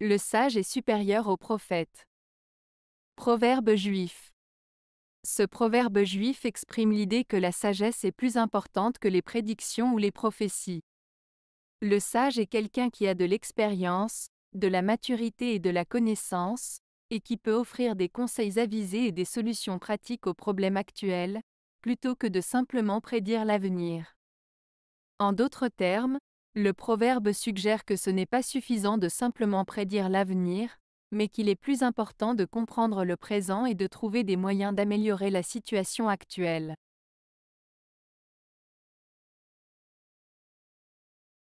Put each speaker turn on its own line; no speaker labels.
Le sage est supérieur au prophète. Proverbe juif. Ce proverbe juif exprime l'idée que la sagesse est plus importante que les prédictions ou les prophéties. Le sage est quelqu'un qui a de l'expérience, de la maturité et de la connaissance, et qui peut offrir des conseils avisés et des solutions pratiques aux problèmes actuels, plutôt que de simplement prédire l'avenir. En d'autres termes, le proverbe suggère que ce n'est pas suffisant de simplement prédire l'avenir, mais qu'il est plus important de comprendre le présent et de trouver des moyens d'améliorer la situation actuelle.